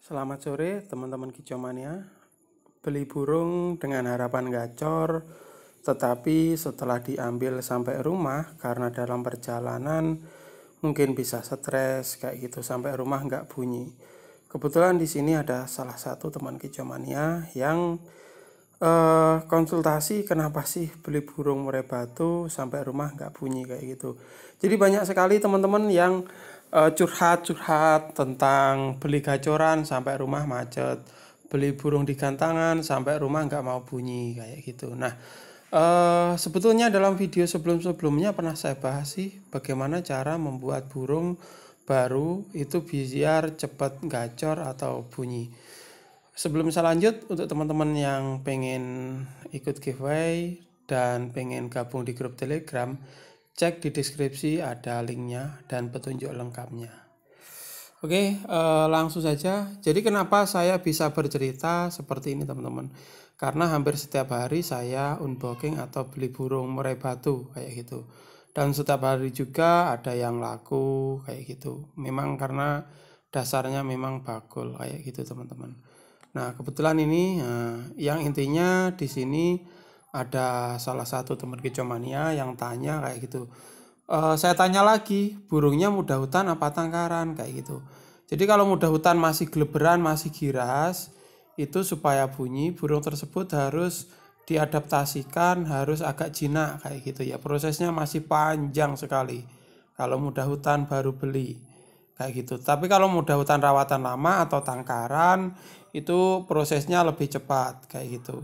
Selamat sore teman-teman kicomania. Beli burung dengan harapan gacor, tetapi setelah diambil sampai rumah karena dalam perjalanan mungkin bisa stres kayak gitu sampai rumah nggak bunyi. Kebetulan di sini ada salah satu teman kicomania yang eh, konsultasi kenapa sih beli burung murai batu sampai rumah nggak bunyi kayak gitu. Jadi banyak sekali teman-teman yang Eh, curhat-curhat tentang beli gacoran sampai rumah macet, beli burung di gantangan sampai rumah nggak mau bunyi kayak gitu. Nah, uh, sebetulnya dalam video sebelum-sebelumnya pernah saya bahas sih bagaimana cara membuat burung baru itu biar cepat gacor atau bunyi. Sebelum saya lanjut, untuk teman-teman yang pengen ikut giveaway dan pengen gabung di grup Telegram, cek di deskripsi ada linknya dan petunjuk lengkapnya. Oke, eh, langsung saja. Jadi kenapa saya bisa bercerita seperti ini teman-teman? Karena hampir setiap hari saya unboxing atau beli burung murai batu kayak gitu. Dan setiap hari juga ada yang laku kayak gitu. Memang karena dasarnya memang bakul kayak gitu teman-teman. Nah kebetulan ini eh, yang intinya di sini ada salah satu teman kecomania yang tanya kayak gitu e, saya tanya lagi burungnya mudah hutan apa tangkaran kayak gitu jadi kalau mudah hutan masih geleberan masih giras itu supaya bunyi burung tersebut harus diadaptasikan harus agak jinak kayak gitu ya prosesnya masih panjang sekali kalau mudah hutan baru beli kayak gitu tapi kalau mudah hutan rawatan lama atau tangkaran itu prosesnya lebih cepat kayak gitu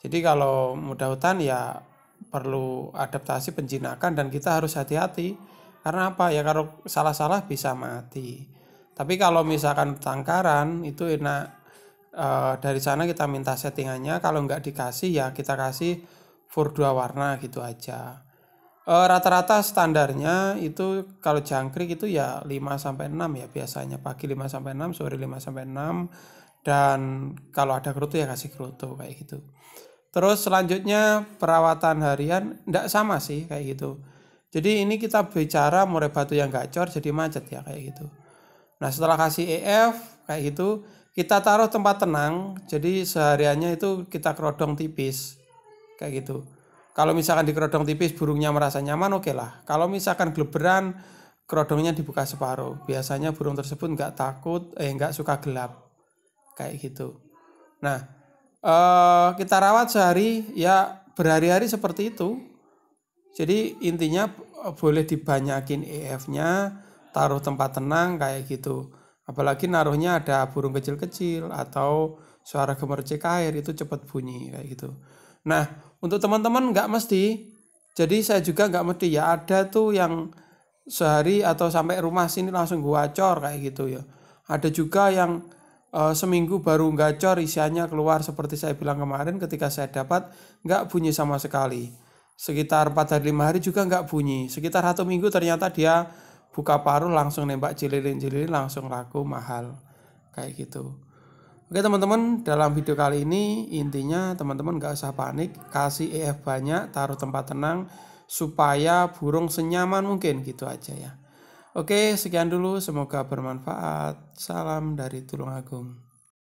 jadi kalau mudah hutan ya perlu adaptasi penjinakan dan kita harus hati-hati karena apa ya kalau salah-salah bisa mati. Tapi kalau misalkan tangkaran itu enak e, dari sana kita minta settingannya kalau nggak dikasih ya kita kasih fur dua warna gitu aja. Eh, rata-rata e, standarnya itu kalau jangkrik itu ya 5 sampai 6 ya biasanya pagi 5 sampai 6, sore 5 sampai 6 dan kalau ada kerutu ya kasih kerutu kayak gitu. Terus selanjutnya perawatan harian tidak sama sih kayak gitu. Jadi ini kita bicara murai batu yang gacor jadi macet ya kayak gitu. Nah setelah kasih EF kayak gitu kita taruh tempat tenang. Jadi sehariannya itu kita kerodong tipis kayak gitu. Kalau misalkan di kerodong tipis burungnya merasa nyaman oke okay lah. Kalau misalkan geleberan kerodongnya dibuka separuh. Biasanya burung tersebut nggak takut, eh nggak suka gelap kayak gitu. Nah Eh, kita rawat sehari ya berhari-hari seperti itu. Jadi intinya eh, boleh dibanyakin EF-nya, taruh tempat tenang kayak gitu. Apalagi naruhnya ada burung kecil-kecil atau suara gemercik air itu cepat bunyi kayak gitu. Nah, untuk teman-teman nggak mesti. Jadi saya juga nggak mesti ya ada tuh yang sehari atau sampai rumah sini langsung gua cor kayak gitu ya. Ada juga yang uh, seminggu baru gacor isiannya keluar seperti saya bilang kemarin ketika saya dapat nggak bunyi sama sekali sekitar 4 hari 5 hari juga nggak bunyi sekitar satu minggu ternyata dia buka paruh langsung nembak jililin-jililin langsung laku mahal kayak gitu Oke teman-teman, dalam video kali ini intinya teman-teman gak usah panik, kasih EF banyak, taruh tempat tenang supaya burung senyaman mungkin gitu aja ya. Oke, sekian dulu. Semoga bermanfaat. Salam dari Tulungagung.